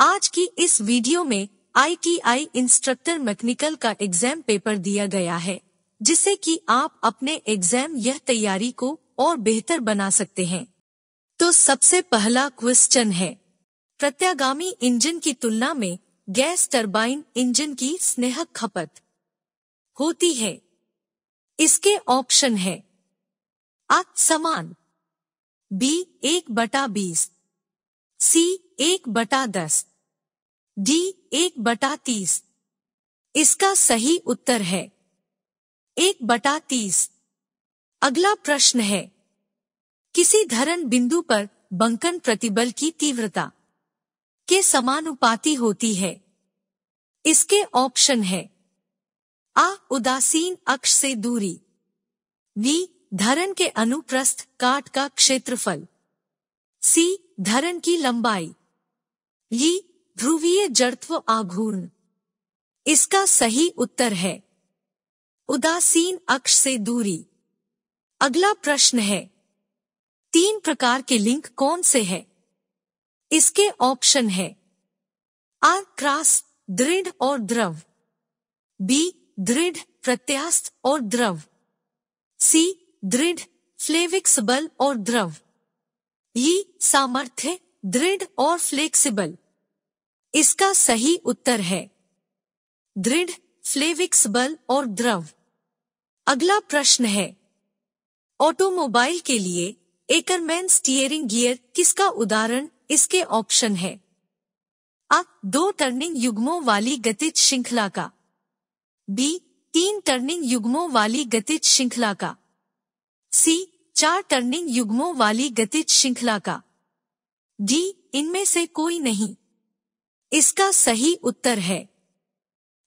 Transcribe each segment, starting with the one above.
आज की इस वीडियो में आईटीआई इंस्ट्रक्टर मैकेनिकल का एग्जाम पेपर दिया गया है जिससे कि आप अपने एग्जाम यह तैयारी को और बेहतर बना सकते हैं तो सबसे पहला क्वेश्चन है प्रत्यागामी इंजन की तुलना में गैस टरबाइन इंजन की स्नेहक खपत होती है इसके ऑप्शन है आ समान बी एक बटा बीस सी एक बटा दस डी एक बटा तीस इसका सही उत्तर है एक बटा तीस अगला प्रश्न है किसी धरन बिंदु पर बंकन प्रतिबल की तीव्रता के समानुपाती होती है इसके ऑप्शन है आ उदासीन अक्ष से दूरी बी धरन के अनुप्रस्थ काट का क्षेत्रफल सी धरन की लंबाई ली ध्रुवीय जड़त्व आघूर्ण इसका सही उत्तर है उदासीन अक्ष से दूरी अगला प्रश्न है तीन प्रकार के लिंक कौन से हैं? इसके ऑप्शन है आर क्रास दृढ़ और द्रव बी दृढ़ प्रत्यास्थ और द्रव सी दृढ़ फ्लेविक्स बल और द्रव ई सामर्थ्य दृढ़ और फ्लेक्सिबल इसका सही उत्तर है दृढ़ फ्लेविक्स बल और द्रव अगला प्रश्न है ऑटोमोबाइल के लिए एकरमैन स्टीयरिंग गियर किसका उदाहरण इसके ऑप्शन है अ दो टर्निंग युग्मों वाली गतिज श्रृंखला का बी तीन टर्निंग युग्मों वाली गतिज श्रृंखला का सी चार टर्निंग युग्मों वाली गतिज श्रृंखला का डी इनमें से कोई नहीं इसका सही उत्तर है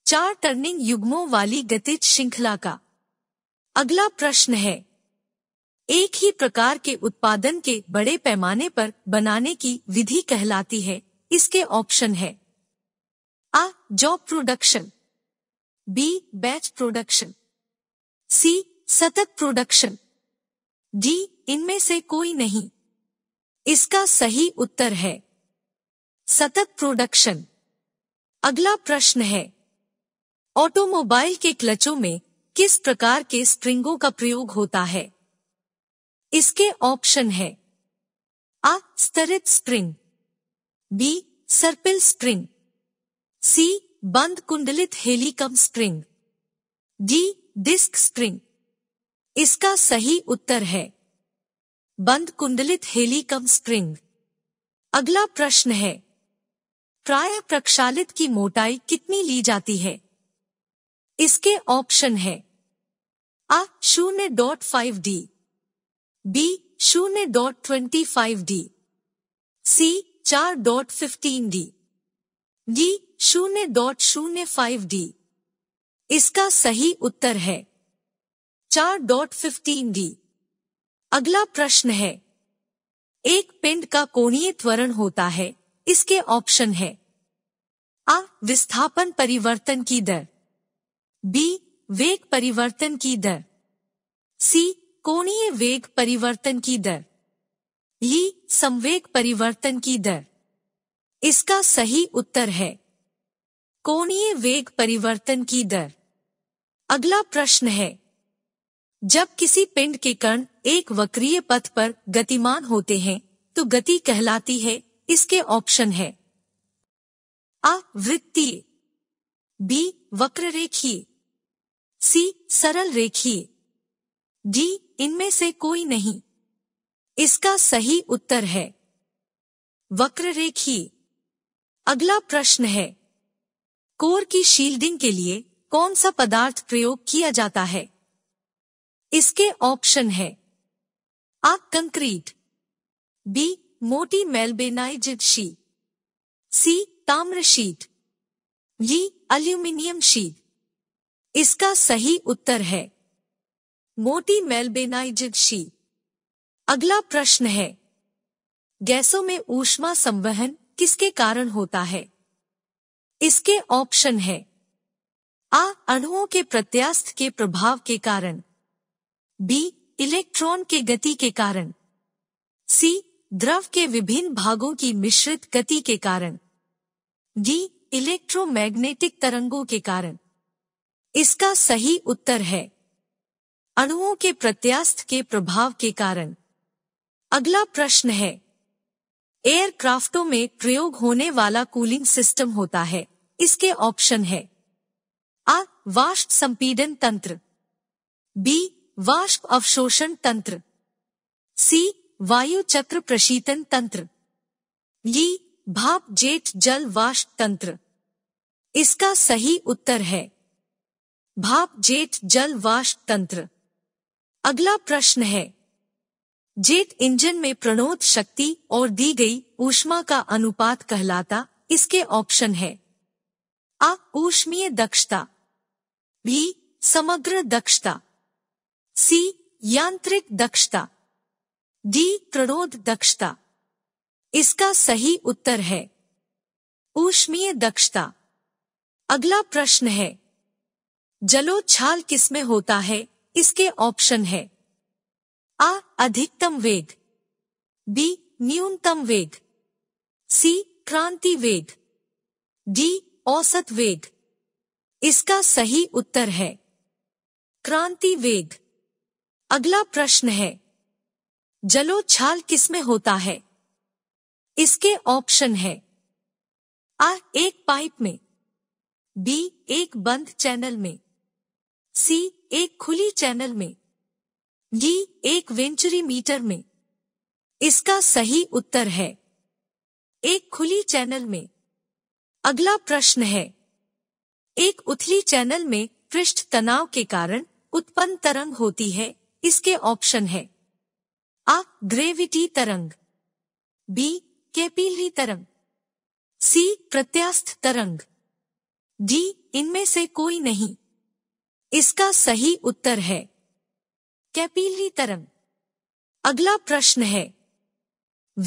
चार टर्निंग युग्मों वाली गतिज श्रृंखला का अगला प्रश्न है एक ही प्रकार के उत्पादन के बड़े पैमाने पर बनाने की विधि कहलाती है इसके ऑप्शन है आ job production B batch production C सतत प्रोडक्शन डी इनमें से कोई नहीं इसका सही उत्तर है सतत प्रोडक्शन अगला प्रश्न है ऑटोमोबाइल के क्लचों में किस प्रकार के स्प्रिंगों का प्रयोग होता है इसके ऑप्शन है आ स्तरित स्प्रिंग बी सर्पिल स्प्रिंग सी बंद कुंडलित helical spring D disk spring इसका सही उत्तर है बंद कुंडलित हेलीकम स्प्रिंग अगला प्रश्न है प्राय प्रक्षालित की मोटाई कितनी ली जाती है इसके ऑप्शन है आ शून्य डॉट फाइव डी बी शून्य dot twenty five D C चार डॉट फिफ्टीन डी डी शून्य डॉट शून्य फाइव डी इसका सही उत्तर है चार डॉट फिफ्टीन डी अगला प्रश्न है एक पिंड का कोणीय त्वरण होता है इसके ऑप्शन है आ विस्थापन परिवर्तन की दर बी वेग परिवर्तन की दर सी कोणीय वेग परिवर्तन की दर ई संवेग परिवर्तन की दर इसका सही उत्तर है कोणीय वेग परिवर्तन की दर अगला प्रश्न है जब किसी पिंड के कण एक वक्रीय पथ पर गतिमान होते हैं तो गति कहलाती है इसके ऑप्शन है आ वृत्तीय बी वक्र रेखीय सी सरल रेखीय डी इनमें से कोई नहीं इसका सही उत्तर है वक्र रेखीय अगला प्रश्न है कोर की शील्डिंग के लिए कौन सा पदार्थ प्रयोग किया जाता है इसके ऑप्शन है आ कंक्रीट बी मोटी મેલબેનાઇજ शीट सी ताम्र शीट जी अल्यूमिनियम शीट इसका सही उत्तर है मोटी मेलबेनाइजिड शी अगला प्रश्न है गैसों में ऊष्मा संवहन किसके कारण होता है इसके ऑप्शन है आ अणुओं के प्रत्यास्थ के प्रभाव के कारण बी इलेक्ट्रॉन के गति के कारण सी द्रव के विभिन्न भागों की मिश्रित गति के कारण डी इलेक्ट्रोमैग्नेटिक तरंगों के कारण इसका सही उत्तर है अणुओं के प्रत्यास्थ के प्रभाव के कारण अगला प्रश्न है एयरक्राफ्टों में प्रयोग होने वाला कूलिंग सिस्टम होता है इसके ऑप्शन है आ वाष्प संपीडन तंत्र बी वाष्प अवशोषण तंत्र सी वायु चक्र प्रशीतन तंत्र ली भाप जेठ जल वाष्प तंत्र इसका सही उत्तर है भाप जेठ जल वाष्प तंत्र अगला प्रश्न है जेट इंजन में प्रणोद शक्ति और दी गई ऊष्मा का अनुपात कहलाता इसके ऑप्शन है आ ऊष्मीय दक्षता बी समग्र दक्षता सी यांत्रिक दक्षता डी त्रणोद दक्षता इसका सही उत्तर है ऊष्मीय दक्षता अगला प्रश्न है जलोच्छाल किसमें होता है इसके ऑप्शन है आ अधिकतम वेग बी न्यूनतम वेग सी क्रांति वेग डी औसत वेग इसका सही उत्तर है क्रांति वेग अगला प्रश्न है जलो छाल किसमें होता है इसके ऑप्शन है आ एक पाइप में बी एक बंद चैनल में सी एक खुली चैनल में डी एक वेंचुरी मीटर में इसका सही उत्तर है एक खुली चैनल में अगला प्रश्न है एक उथली चैनल में पृष्ठ तनाव के कारण उत्पन्न तरंग होती है इसके ऑप्शन है A. ग्रेविटी तरंग बी केपीली तरंग सी प्रत्यास्थ तरंग डी इनमें से कोई नहीं इसका सही उत्तर है कैपीली तरंग अगला प्रश्न है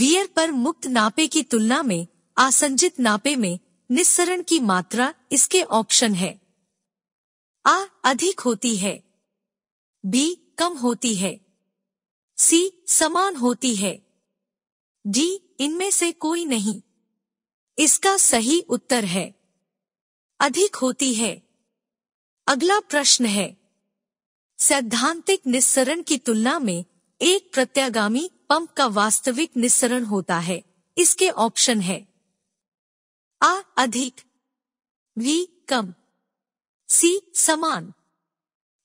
वियर पर मुक्त नापे की तुलना में आसंजित नापे में निस्सरण की मात्रा इसके ऑप्शन है आ अधिक होती है बी कम होती है सी समान होती है डी इनमें से कोई नहीं इसका सही उत्तर है अधिक होती है अगला प्रश्न है सैद्धांतिक निस्सरण की तुलना में एक प्रत्यागामी पंप का वास्तविक निस्सरण होता है इसके ऑप्शन है आ अधिक वी कम सी समान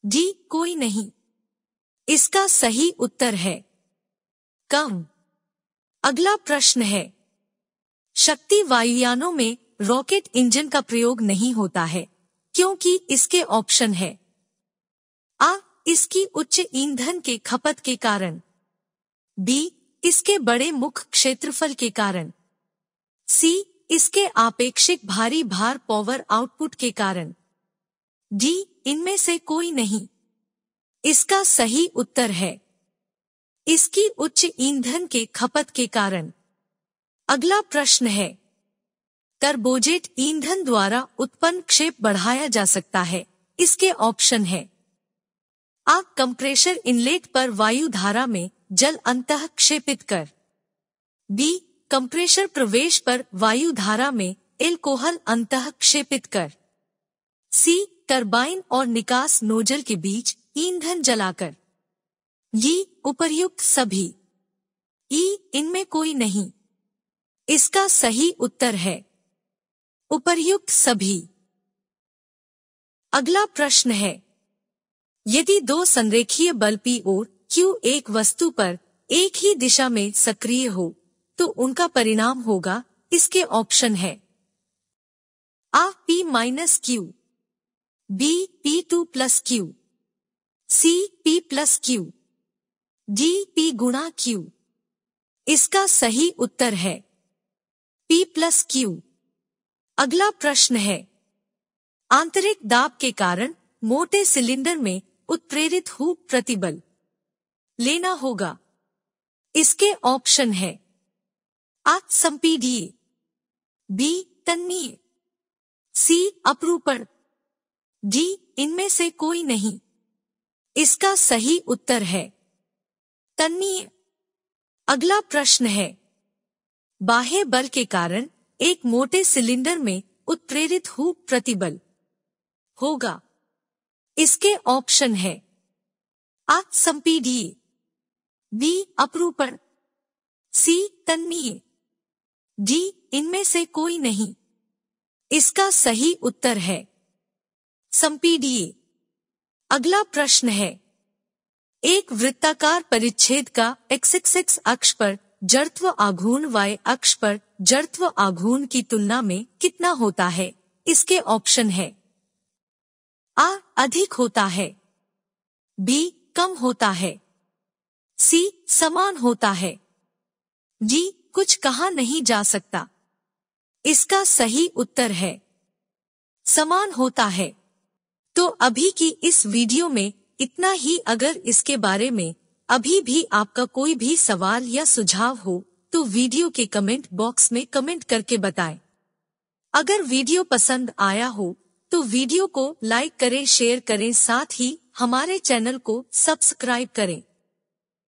डी कोई नहीं इसका सही उत्तर है कम अगला प्रश्न है शक्ति वायुयानों में रॉकेट इंजन का प्रयोग नहीं होता है क्योंकि इसके ऑप्शन है आ इसकी उच्च ईंधन के खपत के कारण बी इसके बड़े मुख क्षेत्रफल के कारण सी इसके आपेक्षिक भारी भार पावर आउटपुट के कारण डी इनमें से कोई नहीं इसका सही उत्तर है इसकी उच्च ईंधन के खपत के कारण अगला प्रश्न है टर्बोजेट ईंधन द्वारा उत्पन्न क्षेप बढ़ाया जा सकता है इसके ऑप्शन है आग कंप्रेशर इनलेट पर वायु धारा में जल अंत क्षेपित कर बी कंप्रेशर प्रवेश पर वायु धारा में एल्कोहल अंत क्षेपित कर सी टर्बाइन और निकास नोजल के बीच ईंधन जलाकर ये उपर्युक्त सभी ई इनमें कोई नहीं इसका सही उत्तर है उपर्युक्त सभी अगला प्रश्न है यदि दो संरेखीय बल पी और क्यू एक वस्तु पर एक ही दिशा में सक्रिय हो तो उनका परिणाम होगा इसके ऑप्शन है आ P minus Q B P two plus Q C P plus Q D P गुणा क्यू इसका सही उत्तर है पी प्लस क्यू अगला प्रश्न है आंतरिक दाब के कारण मोटे सिलेंडर में उत्प्रेरित हु प्रतिबल लेना होगा इसके ऑप्शन है आ संपीडीय बी तन्नीय सी अपरूपण डी इनमें से कोई नहीं इसका सही उत्तर है तन्नी अगला प्रश्न है बाह्य बल के कारण एक मोटे सिलेंडर में उत्प्रेरित हु प्रतिबल होगा इसके ऑप्शन है आ संपीडीय बी अपरूपण सी तन्नीय डी इनमें से कोई नहीं इसका सही उत्तर है संपीडीय अगला प्रश्न है एक वृत्ताकार परिच्छेद का एक्स एक्स एक्स अक्ष पर जड़त्व आघूर्ण वाय अक्ष पर जड़त्व आघूर्ण की तुलना में कितना होता है इसके ऑप्शन है आ अधिक होता है बी कम होता है सी समान होता है जी कुछ कहा नहीं जा सकता इसका सही उत्तर है समान होता है तो अभी की इस वीडियो में इतना ही अगर इसके बारे में अभी भी आपका कोई भी सवाल या सुझाव हो तो वीडियो के कमेंट बॉक्स में कमेंट करके बताएं। अगर वीडियो पसंद आया हो तो वीडियो को लाइक करें शेयर करें साथ ही हमारे चैनल को सब्सक्राइब करें